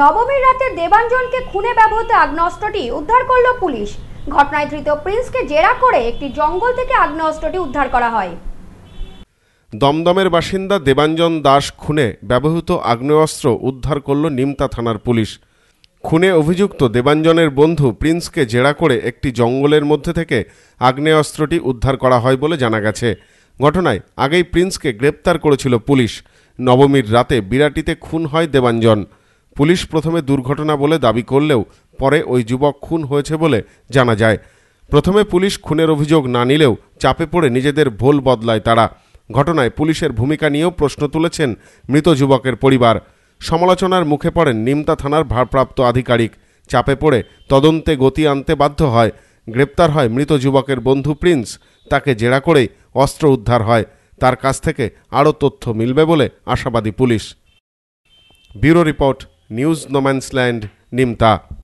নবমীর রাতে দেবাঞ্জনকে খুনে ব্যবহৃত আগ্নেয়স্ত্রটি উদ্ধার করল পুলিশ ঘটনায় ধৃত প্রিন্সকে জেরা করে একটি জঙ্গল থেকে আগ্নেয়স্ত্রটি উদ্ধার করা হয় দমদমের বাসিন্দা দেবাঞ্জন দাস খুনে ব্যবহৃত আগ্নেয়স্ত্র উদ্ধার করল নিমতা থানার পুলিশ খুনে অভিযুক্ত দেবাঞ্জনের বন্ধু প্রিন্সকে জেরা করে একটি জঙ্গলের মধ্যে থেকে আগ্নেয়স্ত্রটি উদ্ধার করা হয় বলে জানা গেছে ঘটনায় আগেই প্রিন্সকে গ্রেপ্তার করেছিল পুলিশ নবমীর রাতে বিরাটিতে খুন হয় দেবাঞ্জন পুলিশ প্রথমে দুর্ঘটনা বলে দাবি করলেও পরে ওই যুবক খুন হয়েছে বলে জানা যায় প্রথমে পুলিশ খুনের অভিযোগ না নিলেও চাপে পড়ে নিজেদের ভোল বদলায় তারা ঘটনায় পুলিশের ভূমিকা নিয়েও প্রশ্ন তুলেছেন মৃত যুবকের পরিবার সমালোচনার মুখে পড়েন নিমতা থানার ভারপ্রাপ্ত আধিকারিক চাপে পড়ে তদন্তে গতি আনতে বাধ্য হয় গ্রেপ্তার হয় মৃত যুবকের বন্ধু প্রিন্স তাকে জেরা করেই অস্ত্র উদ্ধার হয় তার কাছ থেকে আরও তথ্য মিলবে বলে আশাবাদী police bureau report news no man's land, Nimta.